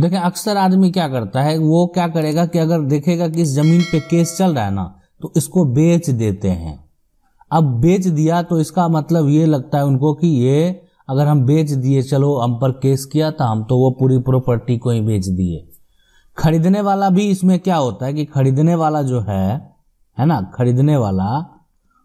देखें अक्सर आदमी क्या करता है वो क्या करेगा कि अगर देखेगा कि इस जमीन पे केस चल रहा है ना तो इसको बेच देते हैं अब बेच दिया तो इसका मतलब ये लगता है उनको कि ये अगर हम बेच दिए चलो हम पर केस किया था हम तो वो पूरी प्रॉपर्टी को ही बेच दिए खरीदने वाला भी इसमें क्या होता है कि खरीदने वाला जो है है ना खरीदने वाला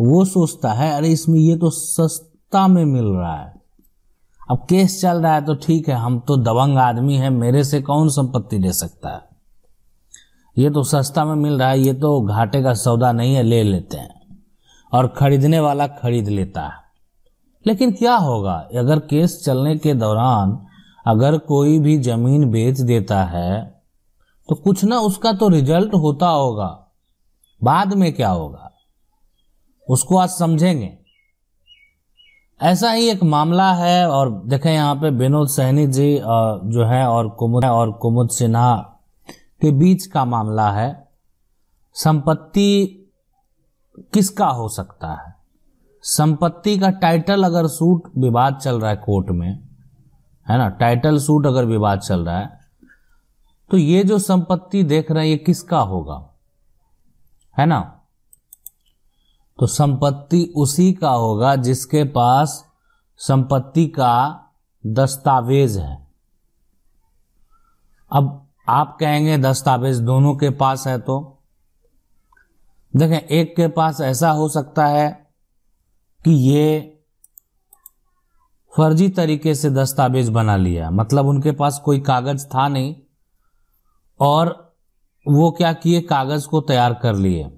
वो सोचता है अरे इसमें ये तो सस्ता में मिल रहा है अब केस चल रहा है तो ठीक है हम तो दबंग आदमी है मेरे से कौन संपत्ति ले सकता है ये तो सस्ता में मिल रहा है ये तो घाटे का सौदा नहीं है ले लेते हैं और खरीदने वाला खरीद लेता है लेकिन क्या होगा अगर केस चलने के दौरान अगर कोई भी जमीन बेच देता है तो कुछ ना उसका तो रिजल्ट होता होगा बाद में क्या होगा उसको आज समझेंगे ऐसा ही एक मामला है और देखें यहाँ पे विनोद सहनी जी जो है और कुमुद और कुमुद सिन्हा के बीच का मामला है संपत्ति किसका हो सकता है संपत्ति का टाइटल अगर सूट विवाद चल रहा है कोर्ट में है ना टाइटल सूट अगर विवाद चल रहा है तो ये जो संपत्ति देख रहे हैं ये किसका होगा है ना तो संपत्ति उसी का होगा जिसके पास संपत्ति का दस्तावेज है अब आप कहेंगे दस्तावेज दोनों के पास है तो देखें एक के पास ऐसा हो सकता है कि ये फर्जी तरीके से दस्तावेज बना लिया मतलब उनके पास कोई कागज था नहीं और वो क्या किए कागज को तैयार कर लिए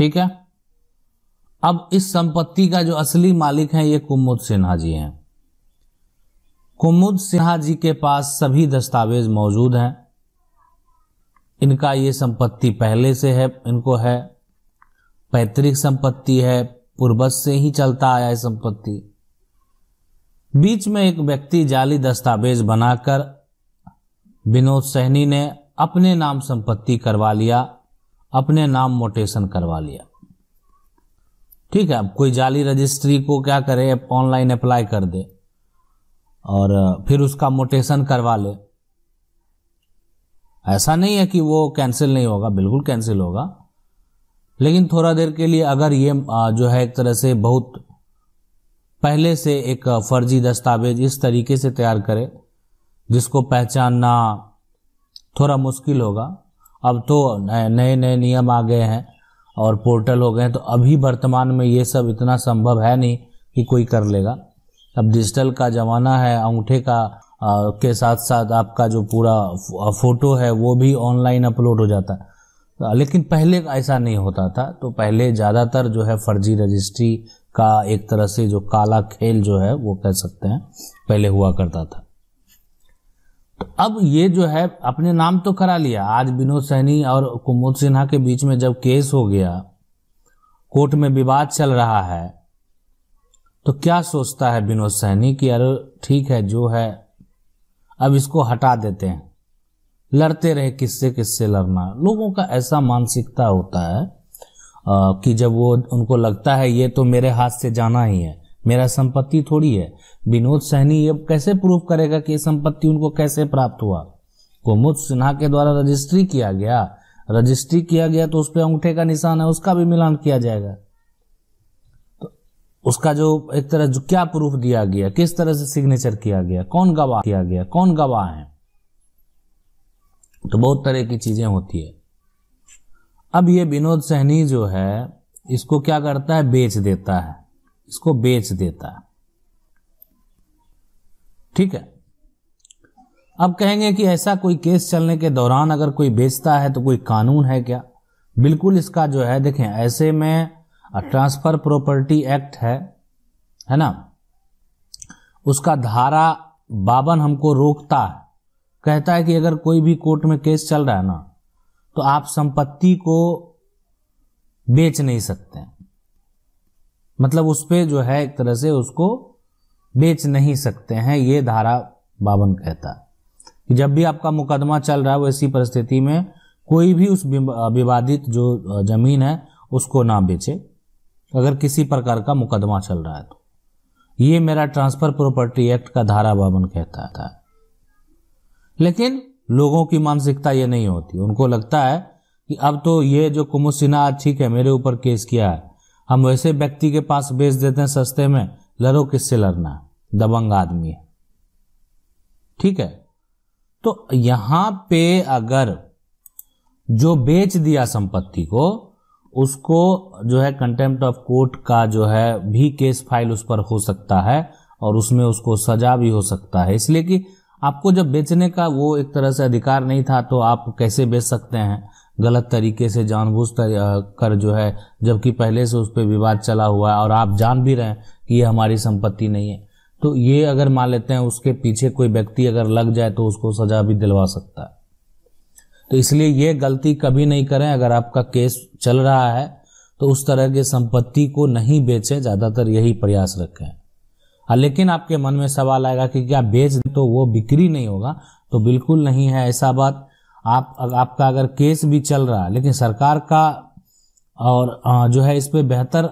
ठीक है अब इस संपत्ति का जो असली मालिक है ये कुमुद सिन्हा जी हैं कुमुद सिन्हा जी के पास सभी दस्तावेज मौजूद हैं इनका ये संपत्ति पहले से है इनको है पैतृक संपत्ति है पूर्वज से ही चलता आया है संपत्ति बीच में एक व्यक्ति जाली दस्तावेज बनाकर विनोद सहनी ने अपने नाम संपत्ति करवा लिया अपने नाम मोटेशन करवा लिया ठीक है अब कोई जाली रजिस्ट्री को क्या करे ऑनलाइन अप्लाई कर दे और फिर उसका मोटेशन करवा ले ऐसा नहीं है कि वो कैंसिल नहीं होगा बिल्कुल कैंसिल होगा लेकिन थोड़ा देर के लिए अगर ये जो है एक तरह से बहुत पहले से एक फर्जी दस्तावेज इस तरीके से तैयार करे जिसको पहचानना थोड़ा मुश्किल होगा अब तो नए नए नियम आ गए हैं और पोर्टल हो गए हैं तो अभी वर्तमान में ये सब इतना संभव है नहीं कि कोई कर लेगा अब डिजिटल का ज़माना है अंगूठे का आ, के साथ साथ आपका जो पूरा फोटो है वो भी ऑनलाइन अपलोड हो जाता है लेकिन पहले ऐसा नहीं होता था तो पहले ज़्यादातर जो है फर्जी रजिस्ट्री का एक तरह से जो काला खेल जो है वो कह सकते हैं पहले हुआ करता था अब ये जो है अपने नाम तो करा लिया आज विनोद सहनी और कुमोद सिन्हा के बीच में जब केस हो गया कोर्ट में विवाद चल रहा है तो क्या सोचता है विनोद सहनी कि अरे ठीक है जो है अब इसको हटा देते हैं लड़ते रहे किससे किससे लड़ना लोगों का ऐसा मानसिकता होता है आ, कि जब वो उनको लगता है ये तो मेरे हाथ से जाना ही है मेरा संपत्ति थोड़ी है विनोद सहनी अब कैसे प्रूफ करेगा कि संपत्ति उनको कैसे प्राप्त हुआ कुमुद सिन्हा के द्वारा रजिस्ट्री किया गया रजिस्ट्री किया गया तो उस पर अंगूठे का निशान है उसका भी मिलान किया जाएगा तो उसका जो एक तरह जो क्या प्रूफ दिया गया किस तरह से सिग्नेचर किया गया कौन गवाह किया गया कौन गवाह है तो बहुत तरह की चीजें होती है अब ये विनोद सहनी जो है इसको क्या करता है बेच देता है इसको बेच देता है ठीक है अब कहेंगे कि ऐसा कोई केस चलने के दौरान अगर कोई बेचता है तो कोई कानून है क्या बिल्कुल इसका जो है देखें ऐसे में ट्रांसफर प्रॉपर्टी एक्ट है है ना उसका धारा बावन हमको रोकता है कहता है कि अगर कोई भी कोर्ट में केस चल रहा है ना तो आप संपत्ति को बेच नहीं सकते मतलब उस पर जो है एक तरह से उसको बेच नहीं सकते हैं ये धारा बावन कहता है जब भी आपका मुकदमा चल रहा है वो ऐसी परिस्थिति में कोई भी उस विवादित जो जमीन है उसको ना बेचे अगर किसी प्रकार का मुकदमा चल रहा है तो ये मेरा ट्रांसफर प्रॉपर्टी एक्ट का धारा बावन कहता था लेकिन लोगों की मानसिकता ये नहीं होती उनको लगता है कि अब तो ये जो कुमु सिन्हा ठीक है मेरे ऊपर केस किया है हम वैसे व्यक्ति के पास बेच देते हैं सस्ते में लड़ो किससे लड़ना दबंग आदमी है ठीक है तो यहां पे अगर जो बेच दिया संपत्ति को उसको जो है कंटेम्प्ट ऑफ कोर्ट का जो है भी केस फाइल उस पर हो सकता है और उसमें उसको सजा भी हो सकता है इसलिए कि आपको जब बेचने का वो एक तरह से अधिकार नहीं था तो आप कैसे बेच सकते हैं गलत तरीके से जानबूझ कर जो है जबकि पहले से उस पर विवाद चला हुआ है और आप जान भी रहे हैं कि ये हमारी संपत्ति नहीं है तो ये अगर मान लेते हैं उसके पीछे कोई व्यक्ति अगर लग जाए तो उसको सजा भी दिलवा सकता है तो इसलिए ये गलती कभी नहीं करें अगर आपका केस चल रहा है तो उस तरह के संपत्ति को नहीं बेचें ज़्यादातर यही प्रयास रखें हाँ, लेकिन आपके मन में सवाल आएगा कि क्या बेच तो वो बिक्री नहीं होगा तो बिल्कुल नहीं है ऐसा बात आप आपका अगर केस भी चल रहा है लेकिन सरकार का और जो है इस पर बेहतर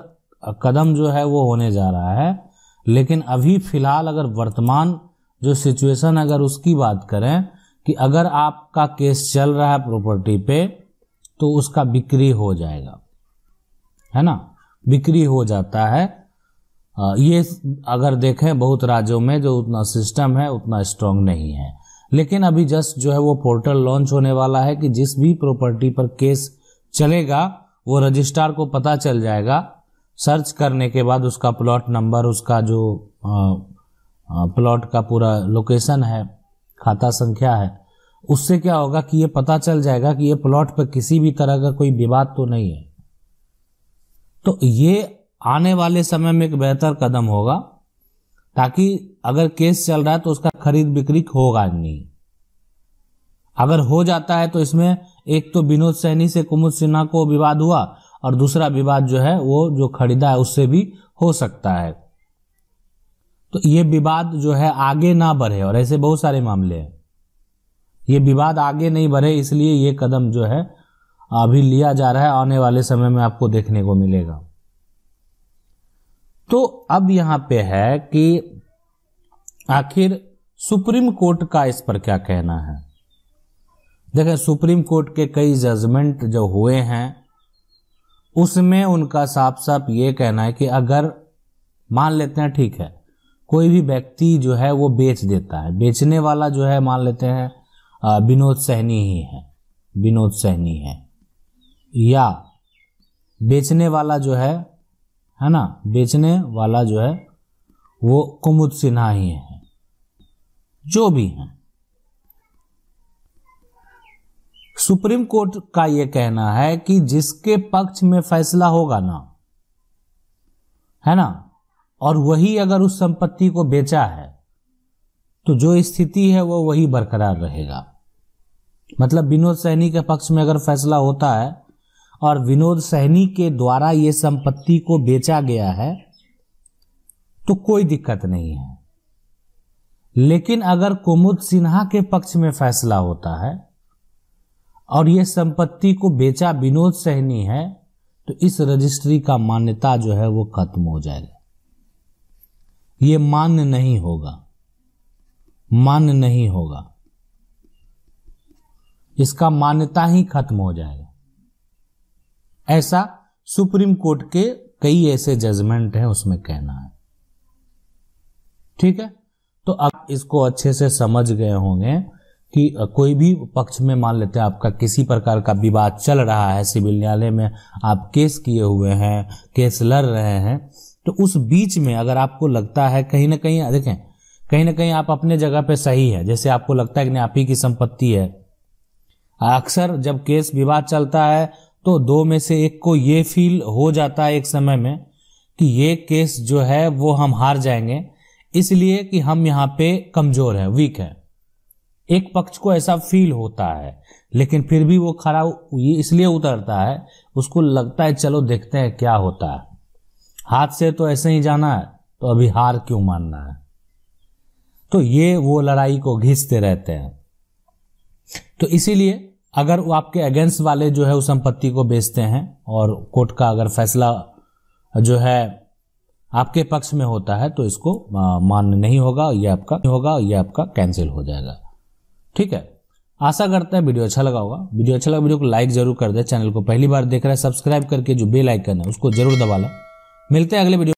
कदम जो है वो होने जा रहा है लेकिन अभी फिलहाल अगर वर्तमान जो सिचुएशन अगर उसकी बात करें कि अगर आपका केस चल रहा है प्रॉपर्टी पे तो उसका बिक्री हो जाएगा है ना बिक्री हो जाता है ये अगर देखें बहुत राज्यों में जो उतना सिस्टम है उतना स्ट्रांग नहीं है लेकिन अभी जस्ट जो है वो पोर्टल लॉन्च होने वाला है कि जिस भी प्रॉपर्टी पर केस चलेगा वो रजिस्ट्रार को पता चल जाएगा सर्च करने के बाद उसका प्लॉट नंबर उसका जो प्लॉट का पूरा लोकेशन है खाता संख्या है उससे क्या होगा कि ये पता चल जाएगा कि ये प्लॉट पर किसी भी तरह का कोई विवाद तो नहीं है तो ये आने वाले समय में एक बेहतर कदम होगा ताकि अगर केस चल रहा है तो उसका खरीद बिक्री होगा नहीं अगर हो जाता है तो इसमें एक तो विनोद सैनी से कुमुद सिन्हा को विवाद हुआ और दूसरा विवाद जो है वो जो खरीदा है उससे भी हो सकता है तो ये विवाद जो है आगे ना बढ़े और ऐसे बहुत सारे मामले हैं ये विवाद आगे नहीं बढ़े इसलिए ये कदम जो है अभी लिया जा रहा है आने वाले समय में आपको देखने को मिलेगा तो अब यहां पे है कि आखिर सुप्रीम कोर्ट का इस पर क्या कहना है देखें सुप्रीम कोर्ट के कई जजमेंट जो हुए हैं उसमें उनका साफ साफ ये कहना है कि अगर मान लेते हैं ठीक है कोई भी व्यक्ति जो है वो बेच देता है बेचने वाला जो है मान लेते हैं विनोद सहनी ही है विनोद सहनी है या बेचने वाला जो है है ना बेचने वाला जो है वो कुमुद सिन्हा ही है जो भी है सुप्रीम कोर्ट का यह कहना है कि जिसके पक्ष में फैसला होगा ना है ना और वही अगर उस संपत्ति को बेचा है तो जो स्थिति है वो वही बरकरार रहेगा मतलब विनोद सहनी के पक्ष में अगर फैसला होता है और विनोद सहनी के द्वारा ये संपत्ति को बेचा गया है तो कोई दिक्कत नहीं है लेकिन अगर कुमुद सिन्हा के पक्ष में फैसला होता है और यह संपत्ति को बेचा विनोद सहनी है तो इस रजिस्ट्री का मान्यता जो है वो खत्म हो जाएगा ये मान्य नहीं होगा मान्य नहीं होगा इसका मान्यता ही खत्म हो जाएगा ऐसा सुप्रीम कोर्ट के कई ऐसे जजमेंट हैं उसमें कहना है ठीक है तो आप इसको अच्छे से समझ गए होंगे कि कोई भी पक्ष में मान लेते हैं आपका किसी प्रकार का विवाद चल रहा है सिविल न्यायालय में आप केस किए हुए हैं केस लड़ रहे हैं तो उस बीच में अगर आपको लगता है कहीं ना कहीं देखें कहीं ना कहीं आप अपने जगह पे सही है जैसे आपको लगता है कि आप ही की संपत्ति है अक्सर जब केस विवाद चलता है तो दो में से एक को ये फील हो जाता है एक समय में कि ये केस जो है वो हम हार जाएंगे इसलिए कि हम यहाँ पे कमजोर हैं वीक हैं एक पक्ष को ऐसा फील होता है लेकिन फिर भी वो खड़ा इसलिए उतरता है उसको लगता है चलो देखते हैं क्या होता है हाथ से तो ऐसे ही जाना है तो अभी हार क्यों मानना है तो ये वो लड़ाई को घिसते रहते हैं तो इसीलिए अगर वो आपके अगेंस्ट वाले जो है उस संपत्ति को बेचते हैं और कोर्ट का अगर फैसला जो है आपके पक्ष में होता है तो इसको मान्य नहीं होगा ये आपका होगा ये आपका कैंसिल हो जाएगा ठीक है आशा करते हैं वीडियो अच्छा लगा होगा वीडियो अच्छा लगा वीडियो को लाइक जरूर कर दे चैनल को पहली बार देख रहा है सब्सक्राइब करके जो बेल आइकन है उसको जरूर दबा लें मिलते हैं अगले वीडियो